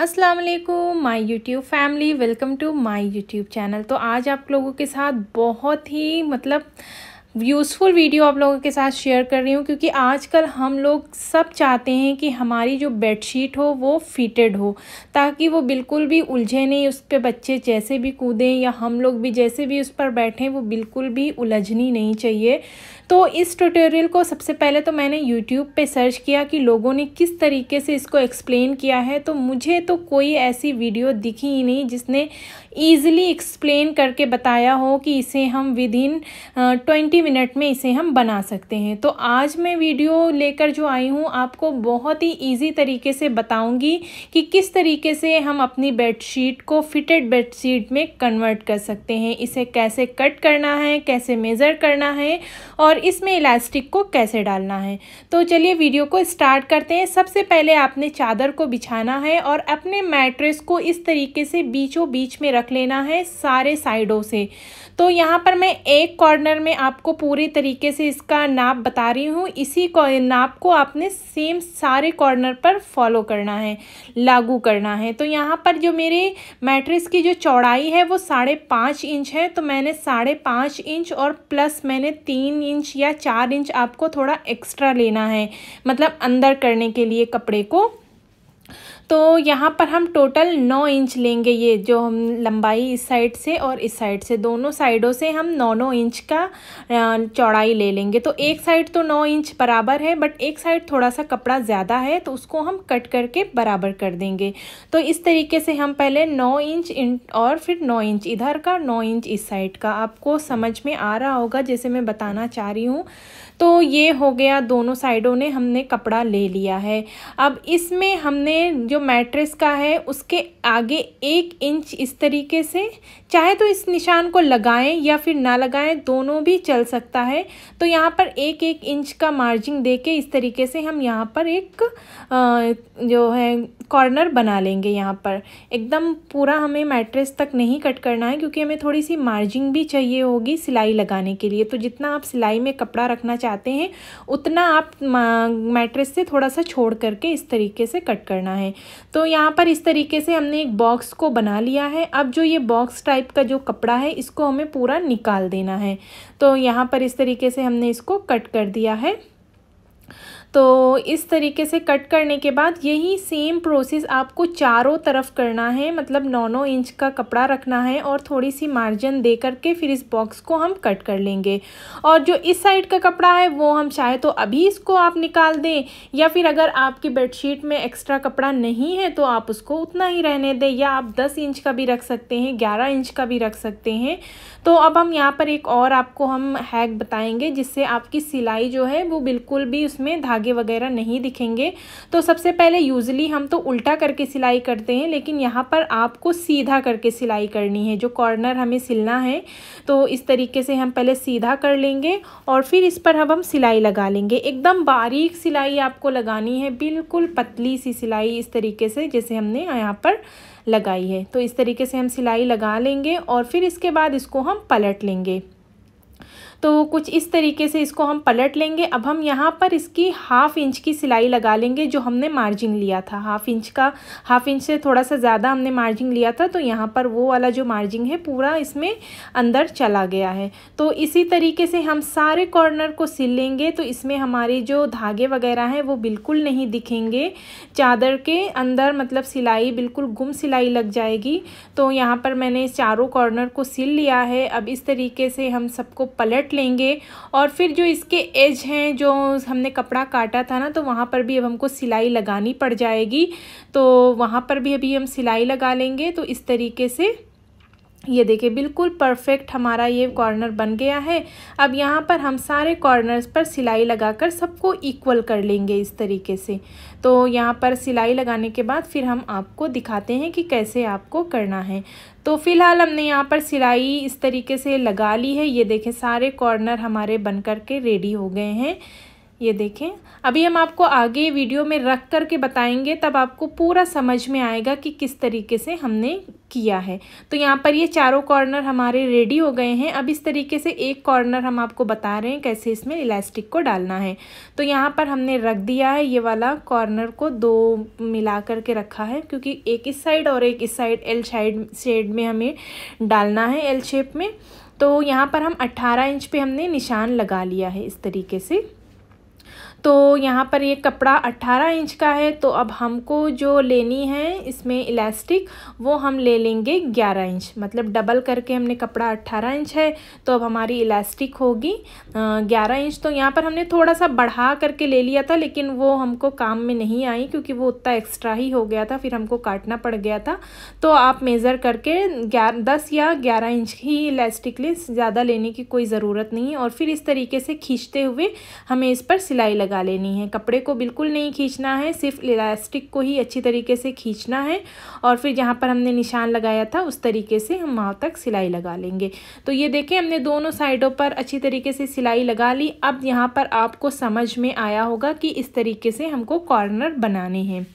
अस्सलाम वालेकुम my YouTube family welcome to my YouTube channel तो आज आप लोगों के साथ बहुत ही मतलब यूज़फुल वीडियो आप लोगों के साथ शेयर कर रही हूँ क्योंकि आजकल हम लोग सब चाहते हैं कि हमारी जो बेडशीट हो वो फिटेड हो ताकि वो बिल्कुल भी उलझे नहीं उस पर बच्चे जैसे भी कूदें या हम लोग भी जैसे भी उस पर बैठें वो बिल्कुल भी उलझनी नहीं चाहिए तो इस ट्यूटोरियल को सबसे पहले तो मैंने यूट्यूब पे सर्च किया कि लोगों ने किस तरीके से इसको एक्सप्लेन किया है तो मुझे तो कोई ऐसी वीडियो दिखी ही नहीं जिसने ईज़िली एक्सप्लेन करके बताया हो कि इसे हम विद इन ट्वेंटी ही मिनट में इसे हम बना सकते हैं तो आज मैं वीडियो लेकर जो आई हूँ आपको बहुत ही ईजी तरीके से बताऊंगी कि किस तरीके से हम अपनी बेडशीट को फिटेड बेडशीट में कन्वर्ट कर सकते हैं इसे कैसे कट करना है कैसे मेज़र करना है और इसमें इलास्टिक को कैसे डालना है तो चलिए वीडियो को स्टार्ट करते हैं सबसे पहले आपने चादर को बिछाना है और अपने मैट्रेस को इस तरीके से बीचों बीच में रख लेना है सारे साइडों से तो यहाँ पर मैं एक कॉर्नर में आपको पूरी तरीके से इसका नाप बता रही हूँ इसी नाप को आपने सेम सारे कॉर्नर पर फॉलो करना है लागू करना है तो यहाँ पर जो मेरे मैट्रिक्स की जो चौड़ाई है वो साढ़े पाँच इंच है तो मैंने साढ़े पाँच इंच और प्लस मैंने तीन इंच या चार इंच आपको थोड़ा एक्स्ट्रा लेना है मतलब अंदर करने के लिए कपड़े को तो यहाँ पर हम टोटल नौ इंच लेंगे ये जो हम लंबाई इस साइड से और इस साइड से दोनों साइडों से हम नौ नौ इंच का चौड़ाई ले लेंगे तो एक साइड तो नौ इंच बराबर है बट एक साइड थोड़ा सा कपड़ा ज़्यादा है तो उसको हम कट करके बराबर कर देंगे तो इस तरीके से हम पहले नौ इंच और फिर नौ इंच इधर का नौ इंच इस साइड का आपको समझ में आ रहा होगा जैसे मैं बताना चाह रही हूँ तो ये हो गया दोनों साइडों ने हमने कपड़ा ले लिया है अब इसमें हमने जो मैट्रेस का है उसके आगे एक इंच इस तरीके से चाहे तो इस निशान को लगाएं या फिर ना लगाएं दोनों भी चल सकता है तो यहाँ पर एक एक इंच का मार्जिंग दे के इस तरीके से हम यहाँ पर एक जो है कॉर्नर बना लेंगे यहाँ पर एकदम पूरा हमें मैट्रेस तक नहीं कट करना है क्योंकि हमें थोड़ी सी मार्जिंग भी चाहिए होगी सिलाई लगाने के लिए तो जितना आप सिलाई में कपड़ा रखना चाहते हैं उतना आप मैट्रेस से थोड़ा सा छोड़ करके इस तरीके से कट करना है तो यहाँ पर इस तरीके से हमने एक बॉक्स को बना लिया है अब जो ये बॉक्स टाइप का जो कपड़ा है इसको हमें पूरा निकाल देना है तो यहाँ पर इस तरीके से हमने इसको कट कर दिया है तो इस तरीके से कट करने के बाद यही सेम प्रोसेस आपको चारों तरफ करना है मतलब नौ नौ इंच का कपड़ा रखना है और थोड़ी सी मार्जिन दे करके फिर इस बॉक्स को हम कट कर लेंगे और जो इस साइड का कपड़ा है वो हम चाहे तो अभी इसको आप निकाल दें या फिर अगर आपकी बेडशीट में एक्स्ट्रा कपड़ा नहीं है तो आप उसको उतना ही रहने दें या आप दस इंच का भी रख सकते हैं ग्यारह इंच का भी रख सकते हैं तो अब हम यहाँ पर एक और आपको हम हैक बताएँगे जिससे आपकी सिलाई जो है वो बिल्कुल भी उसमें धागे धागे वगैरह नहीं दिखेंगे तो सबसे पहले यूजली हम तो उल्टा करके सिलाई करते हैं लेकिन यहाँ पर आपको सीधा करके सिलाई करनी है जो कॉर्नर हमें सिलना है तो इस तरीके से हम पहले सीधा कर लेंगे और फिर इस पर हम हम सिलाई लगा लेंगे एकदम बारीक सिलाई आपको लगानी है बिल्कुल पतली सी सिलाई इस तरीके से जैसे हमने यहाँ पर लगाई है तो इस तरीके से हम सिलाई लगा लेंगे और फिर इसके बाद इसको हम पलट लेंगे तो कुछ इस तरीके से इसको हम पलट लेंगे अब हम यहाँ पर इसकी हाफ़ इंच की सिलाई लगा लेंगे जो हमने मार्जिन लिया था हाफ़ इंच का हाफ़ इंच से थोड़ा सा ज़्यादा हमने मार्जिन लिया था तो यहाँ पर वो वाला जो मार्जिन है पूरा इसमें अंदर चला गया है तो इसी तरीके से हम सारे कॉर्नर को सिल लेंगे तो इसमें हमारे जो धागे वगैरह हैं वो बिल्कुल नहीं दिखेंगे चादर के अंदर मतलब सिलाई बिल्कुल गुम सिलाई लग जाएगी तो यहाँ पर मैंने चारों कॉर्नर को सिल लिया है अब इस तरीके से हम सबको पलट लेंगे और फिर जो इसके एज हैं जो हमने कपड़ा काटा था ना तो वहाँ पर भी अब हमको सिलाई लगानी पड़ जाएगी तो वहाँ पर भी अभी हम सिलाई लगा लेंगे तो इस तरीके से ये देखिए बिल्कुल परफेक्ट हमारा ये कॉर्नर बन गया है अब यहाँ पर हम सारे कॉर्नर्स पर सिलाई लगाकर सबको इक्वल कर लेंगे इस तरीके से तो यहाँ पर सिलाई लगाने के बाद फिर हम आपको दिखाते हैं कि कैसे आपको करना है तो फिलहाल हमने यहाँ पर सिलाई इस तरीके से लगा ली है ये देखें सारे कॉर्नर हमारे बन कर के रेडी हो गए हैं ये देखें अभी हम आपको आगे वीडियो में रख कर के बताएंगे तब आपको पूरा समझ में आएगा कि किस तरीके से हमने किया है तो यहाँ पर ये चारों कॉर्नर हमारे रेडी हो गए हैं अब इस तरीके से एक कॉर्नर हम आपको बता रहे हैं कैसे इसमें इलास्टिक को डालना है तो यहाँ पर हमने रख दिया है ये वाला कॉर्नर को दो मिला करके रखा है क्योंकि एक इस साइड और एक इस साइड एल साइड शेड में हमें डालना है एल शेप में तो यहाँ पर हम 18 इंच पे हमने निशान लगा लिया है इस तरीके से तो यहाँ पर ये कपड़ा अट्ठारह इंच का है तो अब हमको जो लेनी है इसमें इलास्टिक वो हम ले लेंगे ग्यारह इंच मतलब डबल करके हमने कपड़ा अट्ठारह इंच है तो अब हमारी इलास्टिक होगी ग्यारह इंच तो यहाँ पर हमने थोड़ा सा बढ़ा करके ले लिया था लेकिन वो हमको काम में नहीं आई क्योंकि वो उतना एक्स्ट्रा ही हो गया था फिर हमको काटना पड़ गया था तो आप मेज़र करके ग्यारह दस या ग्यारह इंच ही इलास्टिक लें ज़्यादा लेने की कोई ज़रूरत नहीं है और फिर इस तरीके से खींचते हुए हमें इस पर सिलाई लगा लेनी है कपड़े को बिल्कुल नहीं खींचना है सिर्फ इलास्टिक को ही अच्छी तरीके से खींचना है और फिर जहाँ पर हमने निशान लगाया था उस तरीके से हम वहाँ तक सिलाई लगा लेंगे तो ये देखें हमने दोनों साइडों पर अच्छी तरीके से सिलाई लगा ली अब यहाँ पर आपको समझ में आया होगा कि इस तरीके से हमको कॉर्नर बनाने हैं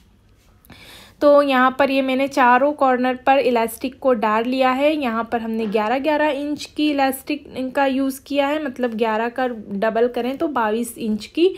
तो यहाँ पर ये मैंने चारों कॉर्नर पर इलास्टिक को डाल लिया है यहाँ पर हमने 11-11 इंच की इलास्टिक का यूज़ किया है मतलब 11 का डबल करें तो 22 इंच की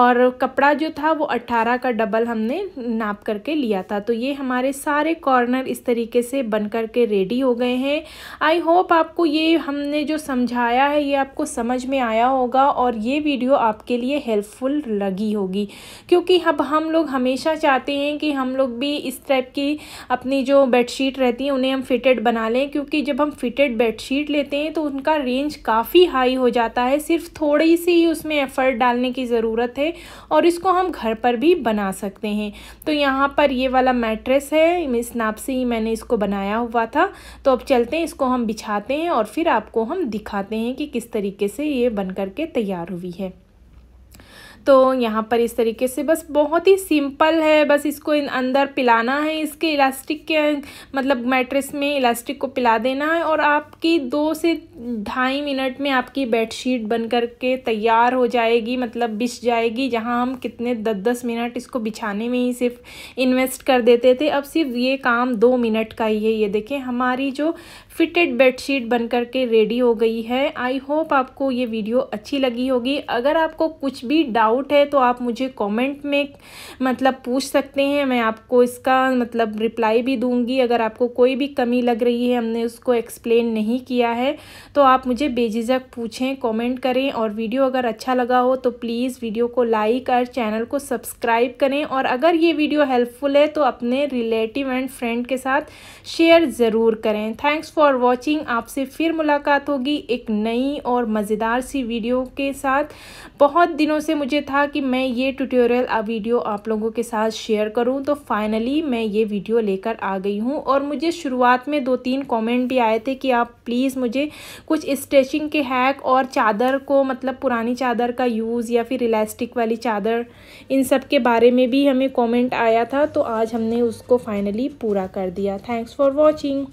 और कपड़ा जो था वो 18 का डबल हमने नाप करके लिया था तो ये हमारे सारे कॉर्नर इस तरीके से बन करके रेडी हो गए हैं आई होप आपको ये हमने जो समझाया है ये आपको समझ में आया होगा और ये वीडियो आपके लिए हेल्पफुल लगी होगी क्योंकि अब हम लोग हमेशा चाहते हैं कि हम लोग भी इस टाइप की अपनी जो बेडशीट रहती है उन्हें हम फिटेड बना लें क्योंकि जब हम फिटेड बेडशीट लेते हैं तो उनका रेंज काफ़ी हाई हो जाता है सिर्फ थोड़ी सी ही उसमें एफ़र्ट डालने की ज़रूरत है और इसको हम घर पर भी बना सकते हैं तो यहाँ पर ये वाला मैट्रेस है इस नाप से ही मैंने इसको बनाया हुआ था तो अब चलते हैं इसको हम बिछाते हैं और फिर आपको हम दिखाते हैं कि किस तरीके से ये बन करके तैयार हुई है तो यहाँ पर इस तरीके से बस बहुत ही सिंपल है बस इसको इन अंदर पिलाना है इसके इलास्टिक के मतलब मैट्रेस में इलास्टिक को पिला देना है और आपकी दो से ढाई मिनट में आपकी बेडशीट बन करके तैयार हो जाएगी मतलब बिछ जाएगी जहाँ हम कितने दस दस मिनट इसको बिछाने में ही सिर्फ इन्वेस्ट कर देते थे अब सिर्फ ये काम दो मिनट का ही है ये देखें हमारी जो फिटेड बेडशीट बन करके रेडी हो गई है आई होप आपको ये वीडियो अच्छी लगी होगी अगर आपको कुछ भी डाउट डाउट है तो आप मुझे कमेंट में मतलब पूछ सकते हैं मैं आपको इसका मतलब रिप्लाई भी दूंगी अगर आपको कोई भी कमी लग रही है हमने उसको एक्सप्लेन नहीं किया है तो आप मुझे बेझिझक पूछें कमेंट करें और वीडियो अगर अच्छा लगा हो तो प्लीज़ वीडियो को लाइक और चैनल को सब्सक्राइब करें और अगर ये वीडियो हेल्पफुल है तो अपने रिलेटिव एंड फ्रेंड के साथ शेयर ज़रूर करें थैंक्स फॉर वॉचिंग आपसे फिर मुलाकात होगी एक नई और मज़ेदार सी वीडियो के साथ बहुत दिनों से मुझे मुझे था कि मैं ये ट्यूटोरियल आ वीडियो आप लोगों के साथ शेयर करूं तो फाइनली मैं ये वीडियो लेकर आ गई हूं और मुझे शुरुआत में दो तीन कमेंट भी आए थे कि आप प्लीज़ मुझे कुछ स्ट्रेचिंग के हैक और चादर को मतलब पुरानी चादर का यूज़ या फिर इलास्टिक वाली चादर इन सब के बारे में भी हमें कॉमेंट आया था तो आज हमने उसको फाइनली पूरा कर दिया थैंक्स फॉर वॉचिंग